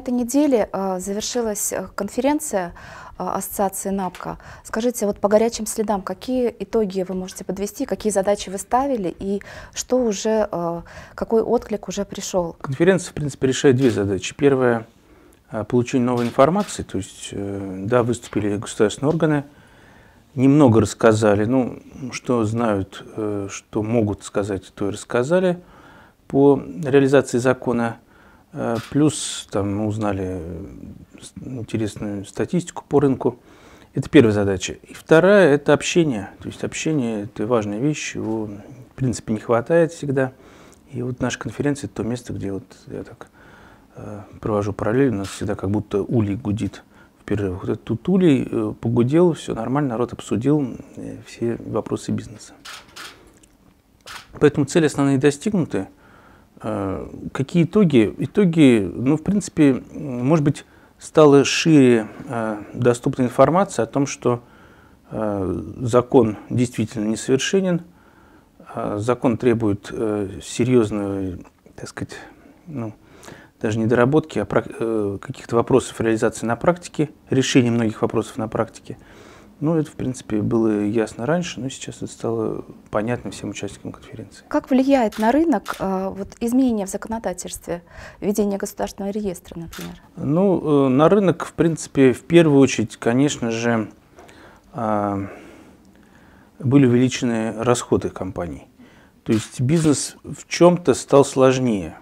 этой неделе э, завершилась э, конференция э, ассоциации НАПКО. Скажите, вот по горячим следам, какие итоги вы можете подвести, какие задачи вы ставили и что уже, какой отклик уже пришел? Конференция, в принципе, решает две задачи. Первая – получение новой информации, то есть, да, выступили государственные органы, немного рассказали, ну, что знают, что могут сказать, то и рассказали по реализации закона – Э, плюс там мы узнали э, интересную статистику по рынку. Это первая задача. И вторая – это общение. То есть общение – это важная вещь, его, в принципе, не хватает всегда. И вот наша конференция – это то место, где вот я так э, провожу параллель, у нас всегда как будто улей гудит в перерывах. Вот этот улей э, погудел, все нормально, народ обсудил э, все вопросы бизнеса. Поэтому цели основные достигнуты – Э, какие итоги? Итоги, ну, в принципе, может быть, стала шире э, доступна информация о том, что э, закон действительно несовершенен, закон требует серьезной, так сказать, ну, даже не доработки, а каких-то вопросов реализации на практике, решения многих вопросов на практике. Ну, это, в принципе, было ясно раньше, но сейчас это стало понятно всем участникам конференции. Как влияет на рынок э, вот, изменения в законодательстве, введение государственного реестра, например? Ну, э, на рынок, в принципе, в первую очередь, конечно же, э, были увеличены расходы компаний. То есть бизнес в чем-то стал сложнее.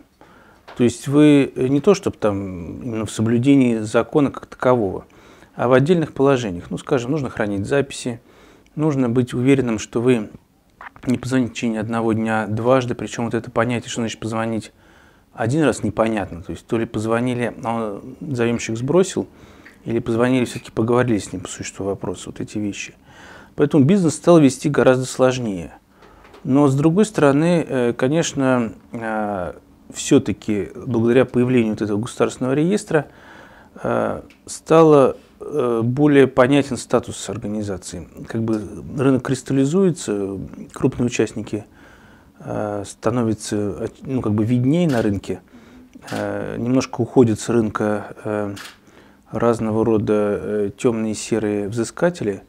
То есть вы не то, чтобы там именно в соблюдении закона как такового – а в отдельных положениях. Ну, скажем, нужно хранить записи, нужно быть уверенным, что вы не позвоните в течение одного дня дважды, причем вот это понятие, что значит позвонить один раз непонятно, то есть то ли позвонили, а он, заемщик сбросил, или позвонили, все-таки поговорили с ним по существу вопроса, вот эти вещи. Поэтому бизнес стал вести гораздо сложнее. Но с другой стороны, э, конечно, э, все-таки благодаря появлению вот этого государственного реестра э, стало Э, более понятен статус организации. Как бы рынок кристаллизуется, крупные участники э, становятся ну, как бы видней на рынке, э, немножко уходят с рынка разного рода темные серые взыскатели.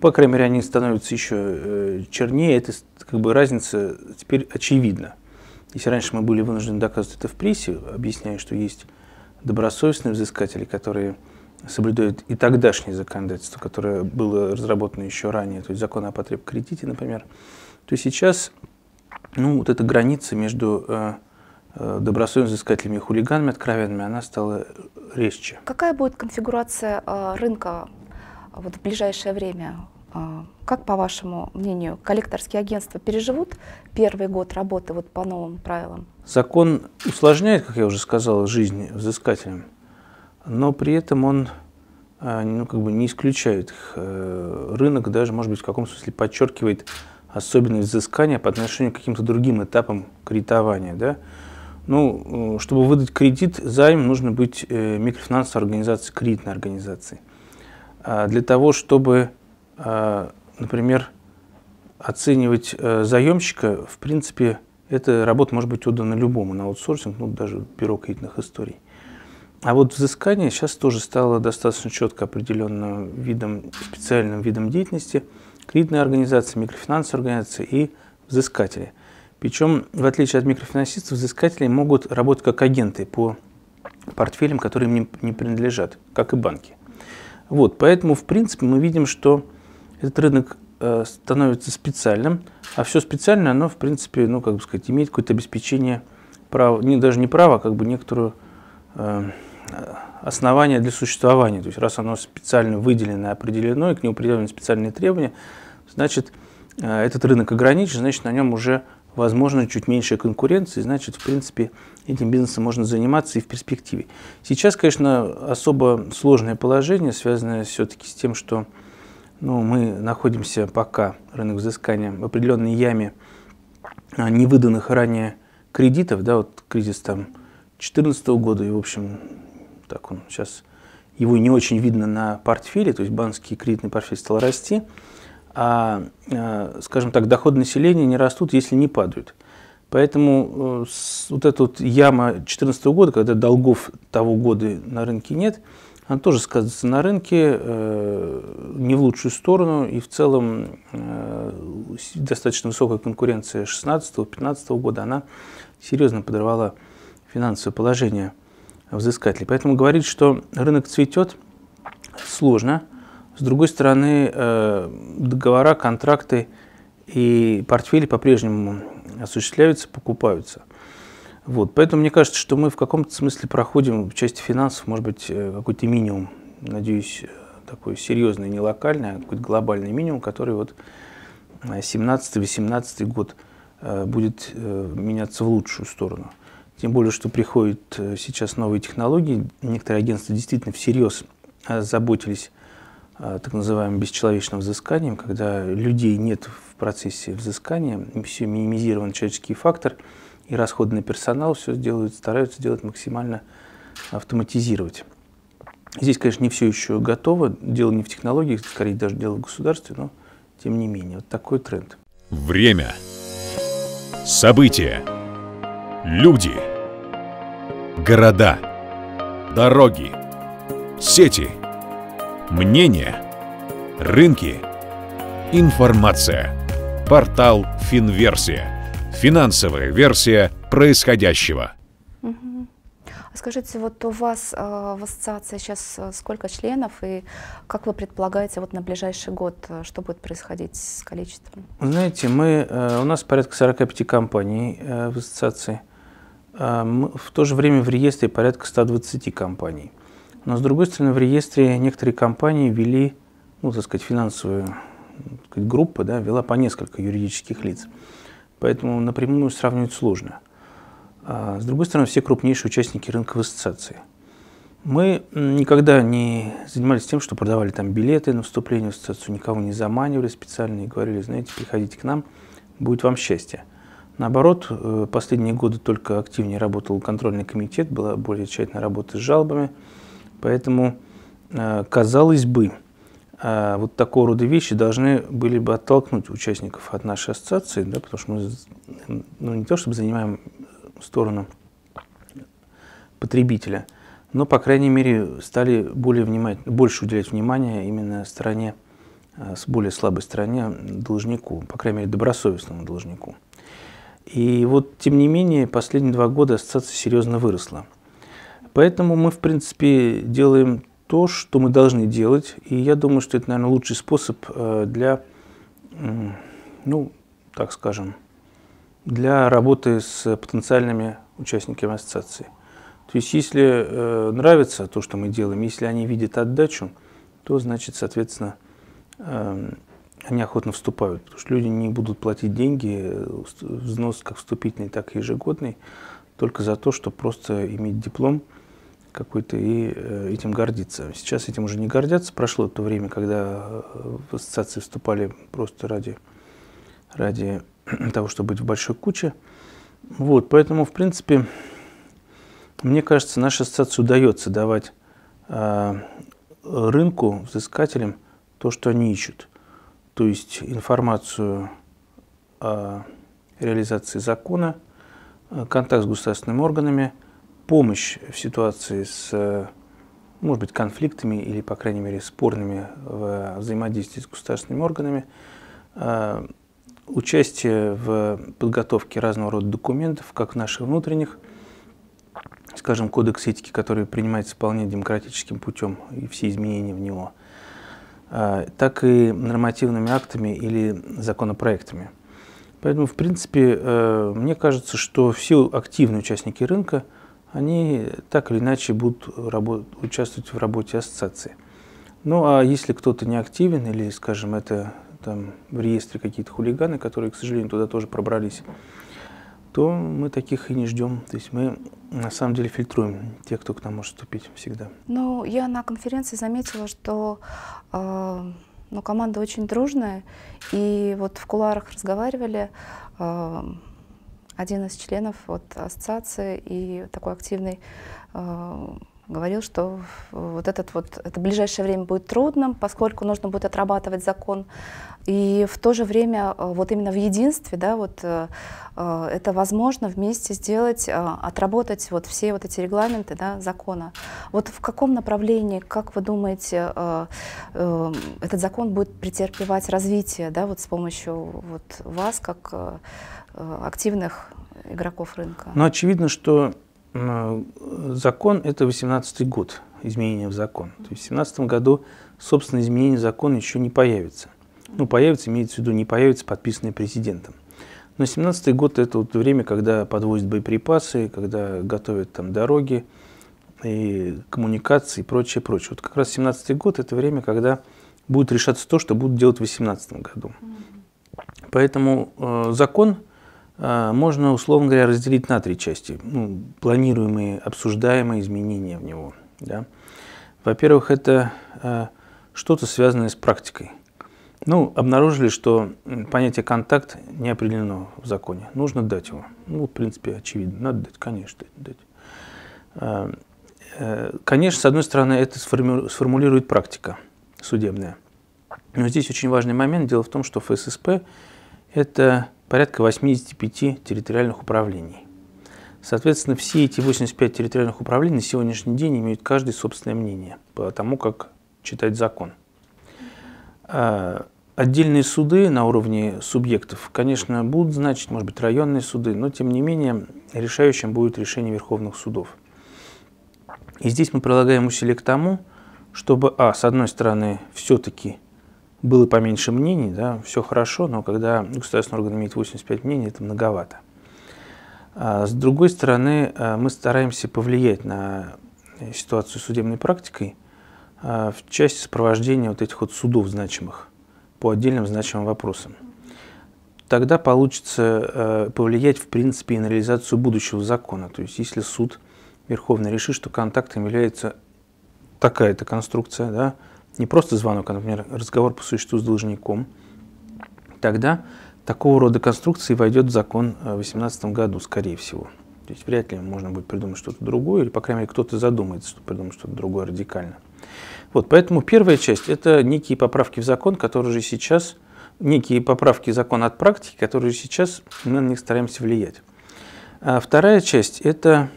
По крайней мере, они становятся еще чернее. Это как бы разница теперь очевидна. Если раньше мы были вынуждены доказывать это в прессе, объясняя, что есть добросовестные взыскатели, которые соблюдают и тогдашнее законодательство, которое было разработано еще ранее, то есть закон о потреб-кредите, например, то сейчас ну, вот эта граница между э, э добросовестными взыскателями и хулиганами откровенными, она стала резче. Какая будет конфигурация э, рынка а, вот, в ближайшее время? А, как, по вашему мнению, коллекторские агентства переживут первый год работы вот, по новым правилам? Закон усложняет, как я уже сказал, жизнь взыскателям но при этом он э, ну, как бы не исключает их. Э, рынок даже, может быть, в каком смысле подчеркивает особенность взыскания по отношению к каким-то другим этапам кредитования. Да? Ну, э, чтобы выдать кредит, займ, нужно быть микрофинансовой организацией, кредитной организацией. А для того, чтобы, например, оценивать заемщика, в принципе, эта работа может быть отдана любому на аутсорсинг, ну, даже бюро кредитных историй. А вот взыскание сейчас тоже стало достаточно четко определенным видом, специальным видом деятельности кредитные организации, микрофинансовые организации и взыскатели. Причем, в отличие от микрофинансистов, взыскатели могут работать как агенты по портфелям, которые им не принадлежат, как и банки. Вот, поэтому, в принципе, мы видим, что этот рынок э, становится специальным, а все специальное, оно, в принципе, ну, как бы сказать, имеет какое-то обеспечение права, не, даже не права, а как бы некоторую э, Э, основание для существования. То есть раз оно специально выделено, определено, и к нему предъявлены специальные требования, значит, э, этот рынок ограничен, значит, на нем уже возможно чуть меньше конкуренции, значит, в принципе, этим бизнесом можно заниматься и в перспективе. Сейчас, конечно, особо сложное положение, связанное все-таки с тем, что ну, мы находимся пока, рынок взыскания, в определенной яме а, невыданных ранее кредитов, да, вот кризис там 2014 года и, в общем, так он сейчас, его не очень видно на портфеле, то есть банковский кредитный портфель стал расти, а, а скажем так, доходы населения не растут, если не падают. Поэтому э, вот эта вот яма 2014 года, когда долгов того года на рынке нет, она тоже сказывается на рынке э, не в лучшую сторону. И в целом э, достаточно высокая конкуренция 2016-2015 года, она серьезно подорвала финансовое положение взыскателей. Поэтому говорить, что рынок цветет, сложно. С другой стороны, э, договора, контракты и портфели по-прежнему осуществляются, покупаются. Вот. Поэтому мне кажется, что мы в каком-то смысле проходим в части финансов, может быть, э, какой-то минимум, надеюсь, э, такой серьезный, не локальный, а какой-то глобальный минимум, который вот 17-18 год будет меняться в лучшую сторону. Тем более, что приходят э, сейчас новые технологии. Некоторые агентства действительно всерьез э, заботились так называемым бесчеловечным взысканием, когда людей нет в процессе взыскания, все минимизирован человеческий фактор, и расходы на персонал все сделают, стараются делать максимально автоматизировать. Здесь, конечно, не все еще готово. Дело не в технологиях, скорее даже дело в государстве, но тем не менее. Вот такой тренд. Время. События. Люди. Города. Дороги. Сети. Мнения. Рынки. Информация. Портал Финверсия. Финансовая версия происходящего. Угу. Скажите, вот у вас э, в ассоциации сейчас э, сколько членов и как вы предполагаете вот на ближайший год, э, что будет происходить с количеством? Знаете, мы, э, у нас порядка 45 компаний э, в ассоциации. А, в то же время в реестре порядка 120 компаний. Но, с другой стороны, в реестре некоторые компании вели, ну, так сказать, финансовые так сказать, группы, да, вела по несколько юридических лиц. Поэтому напрямую сравнивать сложно. А, с другой стороны, все крупнейшие участники рынка в ассоциации. Мы никогда не занимались тем, что продавали там билеты на вступление в ассоциацию, никого не заманивали специально и говорили, знаете, приходите к нам, будет вам счастье. Наоборот, э, последние годы только активнее работал контрольный комитет, была более тщательная работа с жалобами. Поэтому, э, казалось бы, э, вот такого рода вещи должны были бы оттолкнуть участников от нашей ассоциации, да, потому что мы ну, не то чтобы занимаем сторону потребителя, но, по крайней мере, стали более внимать, больше уделять внимания именно стороне, с более слабой стороне должнику, по крайней мере, добросовестному должнику. И вот, тем не менее, последние два года ассоциация серьезно выросла. Поэтому мы, в принципе, делаем то, что мы должны делать. И я думаю, что это, наверное, лучший способ э, для, ну, так скажем, для работы с потенциальными участниками ассоциации. То есть, если э, нравится то, что мы делаем, если они видят отдачу, то, значит, соответственно, эм, они охотно вступают, потому что люди не будут платить деньги, взнос как вступительный, так и ежегодный, только за то, чтобы просто иметь диплом какой-то и э, этим гордиться. Сейчас этим уже не гордятся. Прошло то время, когда э, в ассоциации вступали просто ради, ради того, чтобы быть в большой куче. Вот, поэтому, в принципе, мне кажется, наша ассоциация удается давать э, рынку, взыскателям то, что они ищут – то есть информацию о реализации закона, э, контакт с государственными органами, помощь в ситуации с, э, может быть, конфликтами или, по крайней мере, спорными в взаимодействии с государственными органами, э, участие в подготовке разного рода документов, как наших внутренних, скажем, кодекс этики, который принимается вполне демократическим путем, и все изменения в него – Э, так и нормативными актами или законопроектами. Поэтому, в принципе, э, мне кажется, что все активные участники рынка, они так или иначе будут участвовать в работе ассоциации. Ну а если кто-то не активен или, скажем, это там в реестре какие-то хулиганы, которые, к сожалению, туда тоже пробрались, то мы таких и не ждем. То есть мы на самом деле фильтруем тех, кто к нам может вступить всегда. Ну, я на конференции заметила, что э, ну, команда очень дружная. И вот в куларах разговаривали э, один из членов вот, ассоциации и такой активный э, говорил, что вот этот вот, это ближайшее время будет трудным, поскольку нужно будет отрабатывать закон. И в то же время э, вот именно в единстве, да, вот э, э, это возможно вместе сделать, отработать вот все вот эти регламенты да, закона. Вот в каком направлении, как вы думаете, этот закон будет претерпевать развитие да, вот с помощью вот вас, как активных игроков рынка? Ну, очевидно, что Э, закон – это 18 год изменения в закон. То есть в 17 году, собственно, изменение закон еще не появится. Ну, появится, имеется в виду, не появится, подписанное президентом. Но 17 год – это вот время, когда подвозят боеприпасы, когда готовят там дороги, и коммуникации и прочее, прочее. Вот как раз 17 год – это время, когда будет решаться то, что будут делать в 18 году. Поэтому э, закон – а, можно, условно говоря, разделить на три части. Ну, планируемые, обсуждаемые изменения в него. Да? Во-первых, это э, что-то связанное с практикой. Ну, обнаружили, что понятие «контакт» не определено в законе. Нужно дать его. Ну, в принципе, очевидно. Надо дать, конечно, дать. А, э, конечно, с одной стороны, это сформулирует практика судебная. Но здесь очень важный момент. Дело в том, что ФССП это порядка 85 территориальных управлений. Соответственно, все эти 85 территориальных управлений на сегодняшний день имеют каждый собственное мнение по тому, как читать закон. А, отдельные суды на уровне субъектов, конечно, будут значить, может быть, районные суды, но, тем не менее, решающим будет решение верховных судов. И здесь мы прилагаем усилия к тому, чтобы, а, с одной стороны, все-таки – было поменьше мнений, да, все хорошо, но когда государственный орган имеет 85 мнений, это многовато. А, с другой стороны, а, мы стараемся повлиять на э, ситуацию с судебной практикой а, в части сопровождения вот этих вот судов значимых по отдельным значимым вопросам. Тогда получится э, повлиять, в принципе, и на реализацию будущего закона. То есть, если суд Верховный решит, что контактом является такая-то конструкция, да, не просто звонок, а, например, разговор по существу с должником, тогда такого рода конструкции войдет в закон э, в 2018 году, скорее всего. То есть вряд ли можно будет придумать что-то другое, или, по крайней мере, кто-то задумается, что придумать что-то другое радикально. Вот, поэтому первая часть – это некие поправки в закон, которые же сейчас, некие поправки в закон от практики, которые же сейчас мы на них стараемся влиять. А вторая часть – это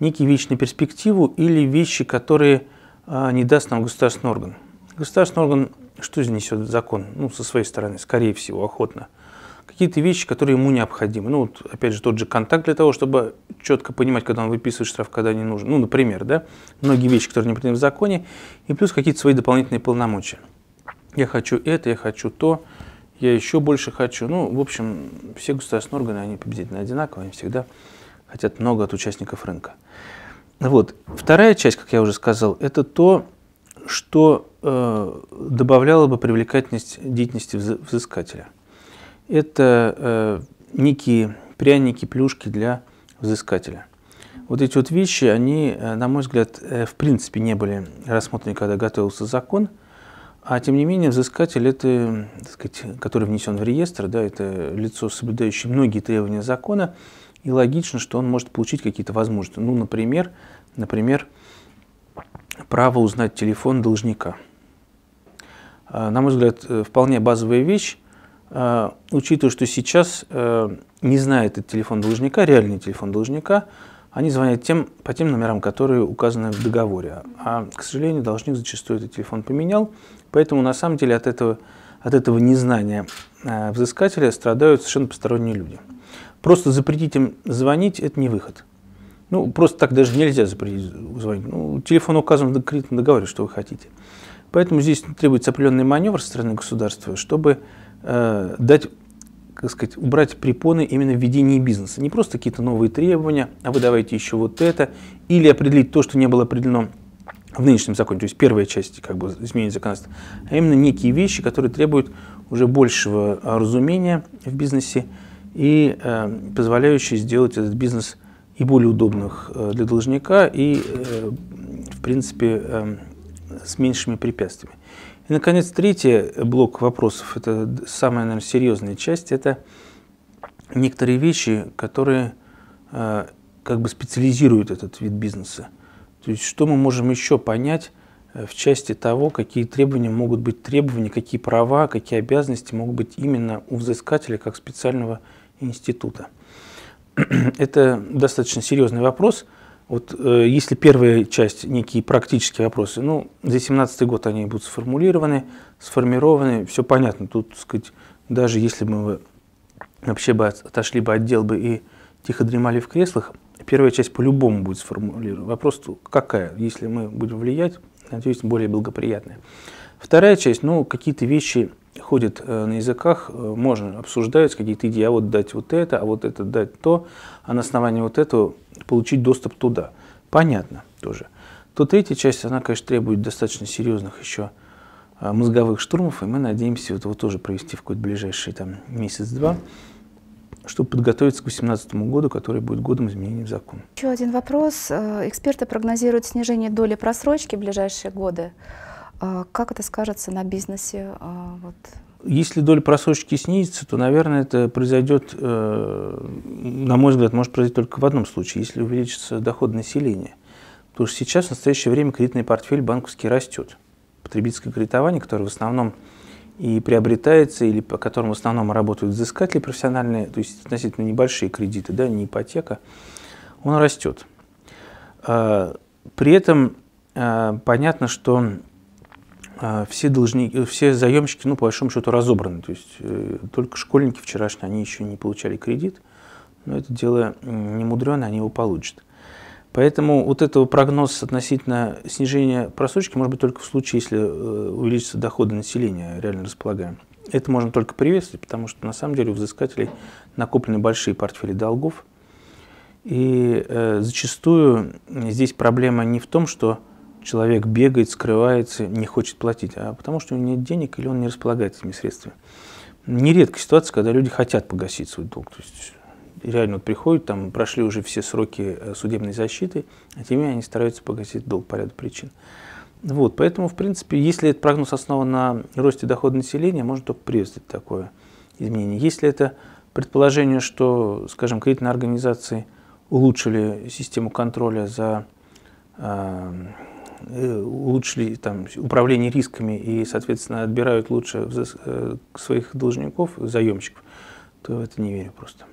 некие вещи на перспективу или вещи, которые а, не даст нам государственный орган. Государственный орган что занесет закон? Ну, со своей стороны, скорее всего, охотно. Какие-то вещи, которые ему необходимы. Ну, вот, опять же, тот же контакт для того, чтобы четко понимать, когда он выписывает штраф, когда не нужен. Ну, например, да, многие вещи, которые не определены в законе, и плюс какие-то свои дополнительные полномочия. Я хочу это, я хочу то, я еще больше хочу. Ну, в общем, все государственные органы, они победительно одинаковые, они всегда хотят много от участников рынка. Вот. Вторая часть, как я уже сказал, это то, что э, добавляло бы привлекательность деятельности взыскателя. Это э, некие пряники, плюшки для взыскателя. Вот эти вот вещи, они, э, на мой взгляд, э, в принципе не были рассмотрены, когда готовился закон, а тем не менее взыскатель, это, так сказать, который внесен в реестр, да, это лицо, соблюдающее многие требования закона, и логично, что он может получить какие-то возможности. Ну, например, например, право узнать телефон должника. А, на мой взгляд, э, вполне базовая вещь, а, учитывая, что сейчас, э, не зная этот телефон должника, реальный телефон должника, они звонят тем, по тем номерам, которые указаны в договоре. А, к сожалению, должник зачастую этот телефон поменял, поэтому на самом деле от этого, от этого незнания э, взыскателя страдают совершенно посторонние люди. Просто запретить им звонить – это не выход. Ну, просто так даже нельзя запретить звонить. Ну, телефон указан в кредитном договоре, что вы хотите. Поэтому здесь требуется определенный маневр со стороны государства, чтобы э, дать как сказать, убрать препоны именно в ведении бизнеса. Не просто какие-то новые требования, а вы давайте еще вот это, или определить то, что не было определено в нынешнем законе, то есть первая часть как бы изменения законодательства, а именно некие вещи, которые требуют уже большего а, разумения в бизнесе, и э, позволяющий сделать этот бизнес и более удобных э, для должника, и, э, в принципе, э, с меньшими препятствиями. И, наконец, третий блок вопросов, это самая, наверное, серьезная часть, это некоторые вещи, которые э, как бы специализируют этот вид бизнеса. То есть, что мы можем еще понять э, в части того, какие требования могут быть требования, какие права, какие обязанности могут быть именно у взыскателя как специального института. Это достаточно серьезный вопрос. Вот э, если первая часть, некие практические вопросы, ну, за 2017 год они будут сформулированы, сформированы, все понятно. Тут, так сказать, даже если мы вообще бы отошли бы отдел бы и тихо дремали в креслах, первая часть по-любому будет сформулирована. Вопрос какая? Если мы будем влиять, надеюсь, более благоприятная. Вторая часть, ну, какие-то вещи Ходит э, на языках, э, можно обсуждать какие-то идеи, а вот дать вот это, а вот это дать то, а на основании вот этого получить доступ туда. Понятно тоже. То третья часть, она, конечно, требует достаточно серьезных еще э, мозговых штурмов, и мы надеемся вот его тоже провести в какой-то ближайший там месяц-два, чтобы подготовиться к 2018 году, который будет годом изменения в закон. Еще один вопрос. Эксперты прогнозируют снижение доли просрочки в ближайшие годы. А, как это скажется на бизнесе? А, вот? Если доля просрочки снизится, то, наверное, это произойдет, э, на мой взгляд, может произойти только в одном случае, если увеличится доход населения. Потому что сейчас в настоящее время кредитный портфель банковский растет. Потребительское кредитование, которое в основном и приобретается, или по которому в основном работают взыскатели профессиональные, то есть относительно небольшие кредиты, да, не ипотека, он растет. А, при этом понятно, что а все, должники, все заемщики, ну, по большому счету, разобраны. То есть э, только школьники вчерашние, они еще не получали кредит, но это дело не мудрено, они его получат. Поэтому вот этого прогноз относительно снижения просрочки может быть только в случае, если э, увеличится доходы населения, реально располагаем. Это можно только приветствовать, потому что на самом деле у взыскателей накоплены большие портфели долгов. И э, зачастую здесь проблема не в том, что человек бегает, скрывается, не хочет платить, а потому что у него нет денег или он не располагает этими средствами. Нередко ситуация, когда люди хотят погасить свой долг. То есть реально вот приходят, там прошли уже все сроки э, судебной защиты, а теми они стараются погасить долг по ряду причин. Вот, поэтому, в принципе, если этот прогноз основан на росте дохода населения, можно только приветствовать такое изменение. Если это предположение, что, скажем, кредитные организации улучшили систему контроля за э, Э, улучшили там, управление рисками и, соответственно, отбирают лучше э, своих должников, заемщиков, то в это не верю просто.